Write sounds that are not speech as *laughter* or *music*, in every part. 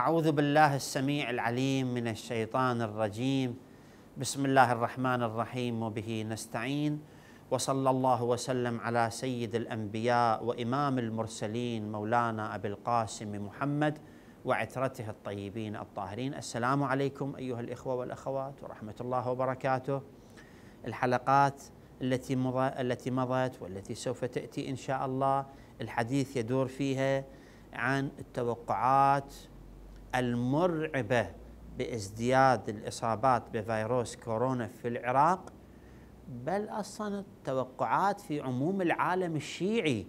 أعوذ بالله السميع العليم من الشيطان الرجيم بسم الله الرحمن الرحيم وبه نستعين وصلى الله وسلم على سيد الأنبياء وإمام المرسلين مولانا أبي القاسم محمد وعترته الطيبين الطاهرين السلام عليكم أيها الإخوة والأخوات ورحمة الله وبركاته الحلقات التي مضى التي مضت والتي سوف تأتي إن شاء الله الحديث يدور فيها عن التوقعات المرعبة بازدياد الإصابات بفيروس كورونا في العراق بل أصلا التوقعات في عموم العالم الشيعي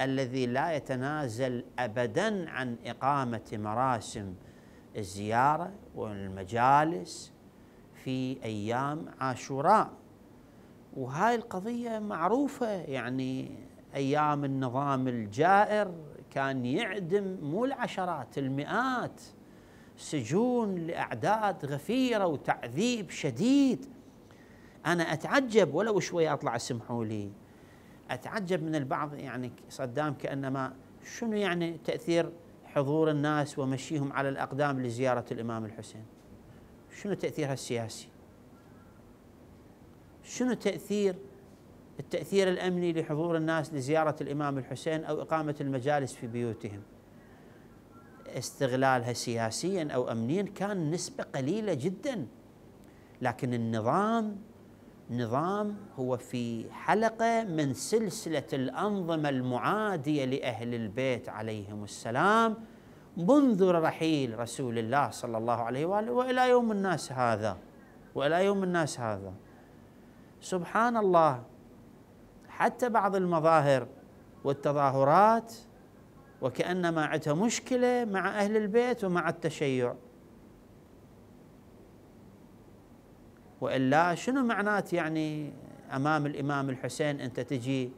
الذي لا يتنازل أبدا عن إقامة مراسم الزيارة والمجالس في أيام عاشوراء وهاي القضية معروفة يعني أيام النظام الجائر كان يعدم مو العشرات المئات سجون لأعداد غفيرة وتعذيب شديد أنا أتعجب ولو شوي أطلع سمحوا لي أتعجب من البعض يعني صدام كأنما شنو يعني تأثير حضور الناس ومشيهم على الأقدام لزيارة الإمام الحسين شنو تأثيرها السياسي شنو تأثير التأثير الأمني لحضور الناس لزيارة الإمام الحسين أو إقامة المجالس في بيوتهم استغلالها سياسيا أو أمنيا كان نسبة قليلة جدا لكن النظام نظام هو في حلقة من سلسلة الأنظمة المعادية لأهل البيت عليهم السلام منذ رحيل رسول الله صلى الله عليه وآله وإلى يوم الناس هذا وإلى يوم الناس هذا سبحان الله حتى بعض المظاهر والتظاهرات وكأنما عندها مشكلة مع أهل البيت ومع التشيع وإلا شنو معنات يعني أمام الإمام الحسين أنت تجي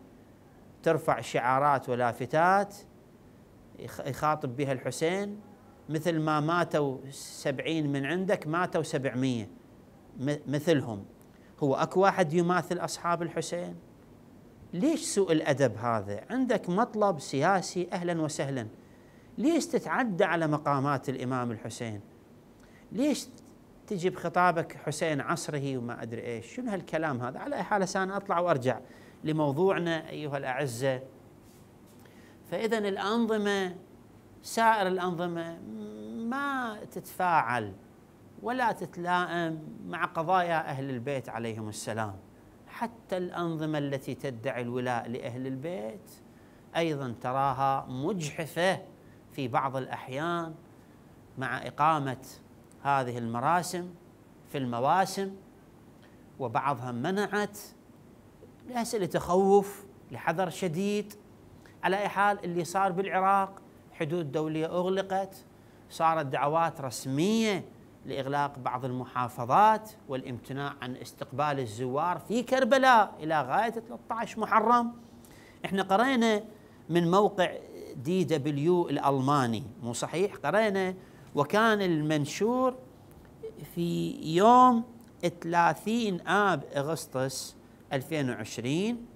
ترفع شعارات ولافتات يخاطب بها الحسين مثل ما ماتوا سبعين من عندك ماتوا سبعمية مثلهم هو أكو واحد يماثل أصحاب الحسين ليش سوء الادب هذا؟ عندك مطلب سياسي اهلا وسهلا. ليش تتعدى على مقامات الامام الحسين؟ ليش تجي بخطابك حسين عصره وما ادري ايش؟ شنو هالكلام هذا؟ على اي حال انا اطلع وارجع لموضوعنا ايها الاعزه. فاذا الانظمه سائر الانظمه ما تتفاعل ولا تتلائم مع قضايا اهل البيت عليهم السلام. حتى الأنظمة التي تدعي الولاء لأهل البيت أيضا تراها مجحفة في بعض الأحيان مع إقامة هذه المراسم في المواسم وبعضها منعت لأسئلة تخوف لحذر شديد على أي حال اللي صار بالعراق حدود دولية أغلقت صارت دعوات رسمية لإغلاق بعض المحافظات والامتناع عن استقبال الزوار في كربلاء إلى غاية 13 محرم احنا قرأنا من موقع دي دبليو الألماني مو صحيح قرأنا وكان المنشور في يوم 30 آب أغسطس 2020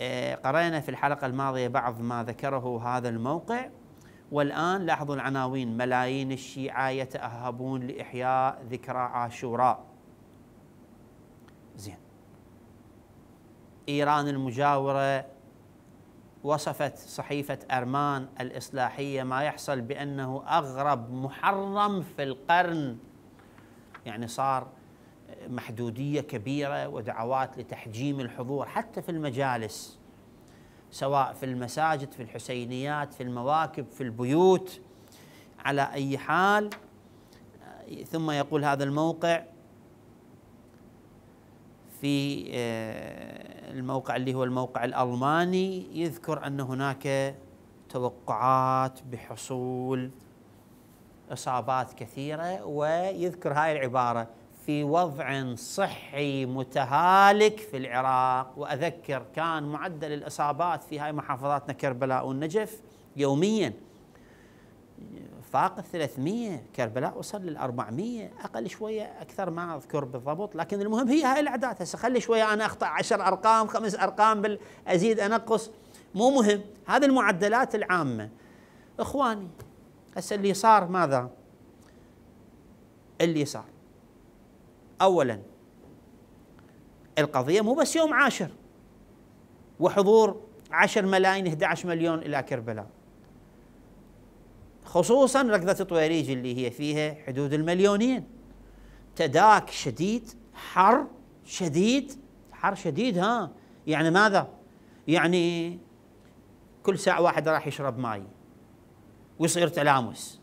آه، قرأنا في الحلقة الماضية بعض ما ذكره هذا الموقع والآن لاحظوا العناوين ملايين الشيعة يتأهبون لإحياء ذكرى عاشوراء زين إيران المجاورة وصفت صحيفة أرمان الإصلاحية ما يحصل بأنه أغرب محرم في القرن يعني صار محدودية كبيرة ودعوات لتحجيم الحضور حتى في المجالس سواء في المساجد في الحسينيات في المواكب في البيوت على أي حال ثم يقول هذا الموقع في آه، الموقع اللي هو الموقع الألماني يذكر أن هناك توقعات بحصول إصابات كثيرة ويذكر هاي العبارة في وضع صحي متهالك في العراق وأذكر كان معدل الإصابات في هاي محافظاتنا كربلاء والنجف يوميا فاق 300 كربلاء وصل للأربعمية 400 أقل شوية أكثر ما أذكر بالضبط لكن المهم هي هاي الأعداد هسه خلي شوية أنا أخطأ عشر أرقام خمس أرقام بالأزيد أزيد أنقص مو مهم هذه المعدلات العامة إخواني هسه اللي صار ماذا اللي صار اولا القضيه مو بس يوم عاشر وحضور 10 ملايين 11 مليون الى كربلاء خصوصا ركضه طويريج اللي هي فيها حدود المليونين تداك شديد حر شديد حر شديد ها يعني ماذا؟ يعني كل ساعه واحد راح يشرب ماي ويصير تلامس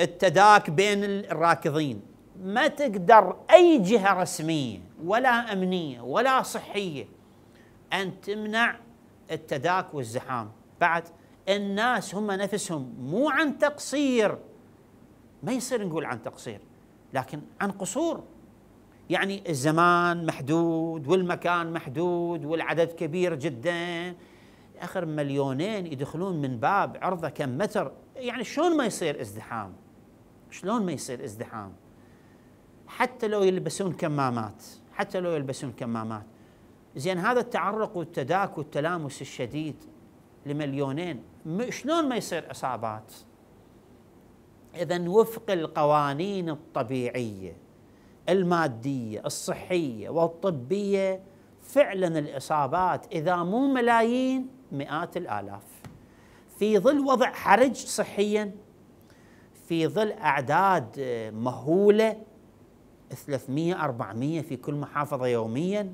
التداك بين الراكضين ما تقدر اي جهه رسميه ولا امنيه ولا صحيه ان تمنع التداك والزحام بعد الناس هم نفسهم مو عن تقصير ما يصير نقول عن تقصير لكن عن قصور يعني الزمان محدود والمكان محدود والعدد كبير جدا اخر مليونين يدخلون من باب عرضه كم متر يعني شلون ما يصير ازدحام شلون ما يصير ازدحام حتى لو يلبسون كمامات حتى لو يلبسون كمامات زين هذا التعرق والتداك والتلامس الشديد لمليونين شلون ما يصير اصابات؟ اذا وفق القوانين الطبيعيه الماديه الصحيه والطبيه فعلا الاصابات اذا مو ملايين مئات الالاف في ظل وضع حرج صحيا في ظل اعداد آه، مهوله 300 400 في كل محافظة يوميا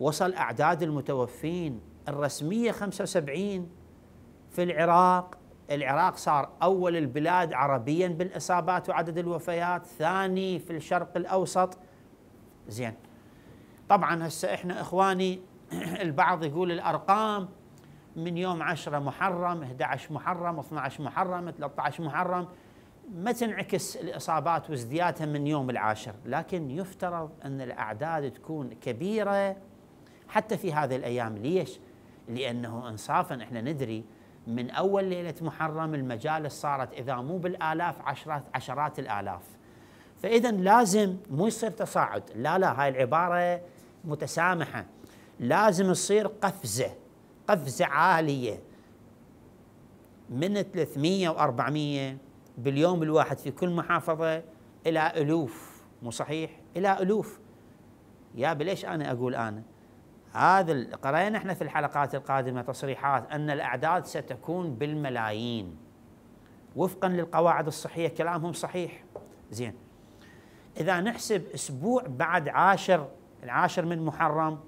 وصل أعداد المتوفين الرسمية 75 في العراق العراق صار أول البلاد عربيا بالإصابات وعدد الوفيات ثاني في الشرق الأوسط زين طبعا هسه احنا اخواني *clears throat* البعض يقول الارقام من يوم 10 محرم 11 محرم 12 محرم 13 محرم ما تنعكس الاصابات وازديادها من يوم العاشر، لكن يفترض ان الاعداد تكون كبيره حتى في هذه الايام، ليش؟ لانه انصافا احنا ندري من اول ليله محرم المجالس صارت اذا مو بالالاف عشرات عشرات الالاف. فاذا لازم مو يصير تصاعد، لا لا هاي العباره متسامحه. لازم تصير قفزه، قفزه عاليه من 300 و400 باليوم الواحد في كل محافظة إلى ألوف مو صحيح إلى ألوف يا بليش أنا أقول أنا هذا قرأنا احنا في الحلقات القادمة تصريحات أن الأعداد ستكون بالملايين وفقا للقواعد الصحية كلامهم صحيح زين إذا نحسب أسبوع بعد عاشر العاشر من محرم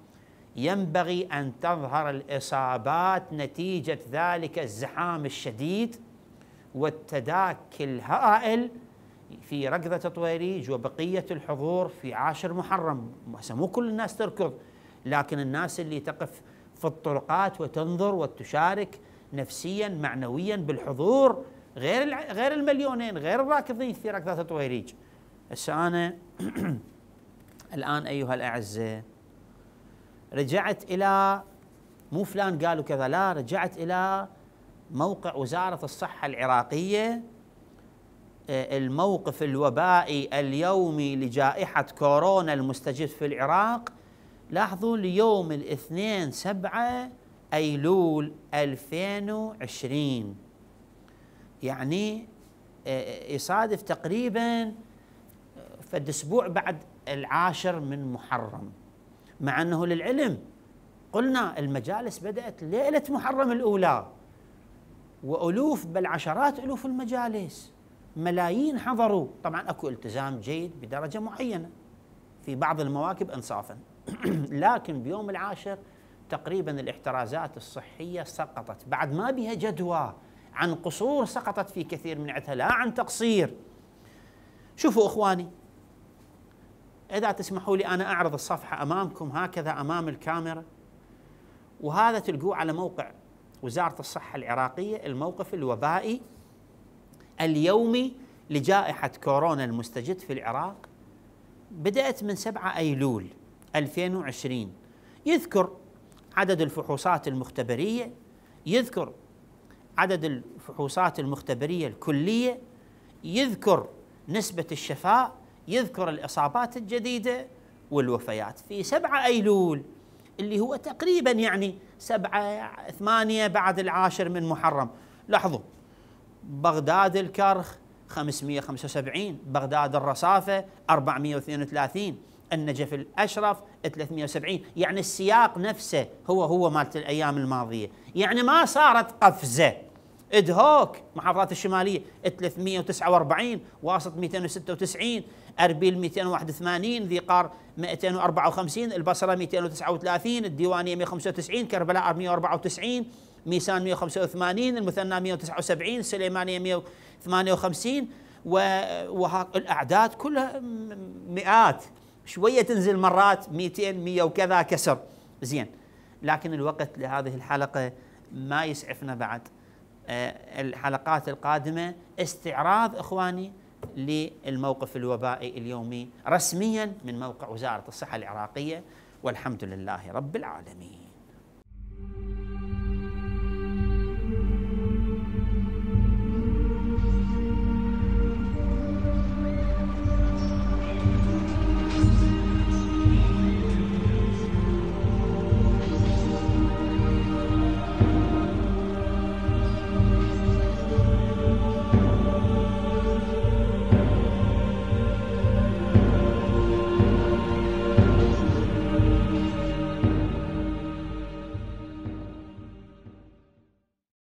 ينبغي أن تظهر الإصابات نتيجة ذلك الزحام الشديد والتداك الهائل في ركضة طويريج وبقية الحضور في عاشر محرم هسه مو كل الناس تركض لكن الناس اللي تقف في الطرقات وتنظر وتشارك نفسيا معنويا بالحضور غير غير المليونين غير الراكضين في ركضة طويريج هسه أنا *clears throat* الآن أيها الأعزاء رجعت إلى مو فلان قالوا كذا لا رجعت إلى موقع وزارة الصحة العراقية آه، الموقف الوبائي اليومي لجائحة كورونا المستجد في العراق لاحظوا ليوم الاثنين سبعة أيلول 2020 يعني آه، يصادف تقريبا آه، فد أسبوع بعد العاشر من محرم مع أنه للعلم قلنا المجالس بدأت ليلة محرم الأولى والوف بل عشرات الوف المجالس ملايين حضروا طبعا اكو التزام جيد بدرجه معينه في بعض المواكب انصافا *clears throat* لكن بيوم العاشر تقريبا الاحترازات الصحيه سقطت بعد ما بها جدوى عن قصور سقطت في كثير من عتها لا عن تقصير شوفوا اخواني اذا تسمحوا لي انا اعرض الصفحه امامكم هكذا امام الكاميرا وهذا تلقوه على موقع وزارة الصحة العراقية الموقف الوبائي اليومي لجائحة كورونا المستجد في العراق بدأت من 7 أيلول 2020 يذكر عدد الفحوصات المختبرية يذكر عدد الفحوصات المختبرية الكلية يذكر نسبة الشفاء يذكر الإصابات الجديدة والوفيات في 7 أيلول اللي هو تقريبا يعني سبعة ثمانية بعد العاشر من محرم لاحظوا بغداد الكرخ 575 بغداد الرصافة 432 النجف الأشرف 370 يعني السياق نفسه هو هو مالت الأيام الماضية يعني ما صارت قفزة ادهوك محافظات الشماليه 349 واسط 296 اربيل 281 ذي قار 254 البصره 239 الديوانيه 195 كربلاء 494 ميسان 185 المثنى 179 سليمانيه 158 الاعداد كلها مئات شويه تنزل مرات 200 100 وكذا كسر زين لكن الوقت لهذه الحلقه ما يسعفنا بعد آه، الحلقات القادمة استعراض إخواني للموقف الوبائي اليومي رسميا من موقع وزارة الصحة العراقية والحمد لله رب العالمين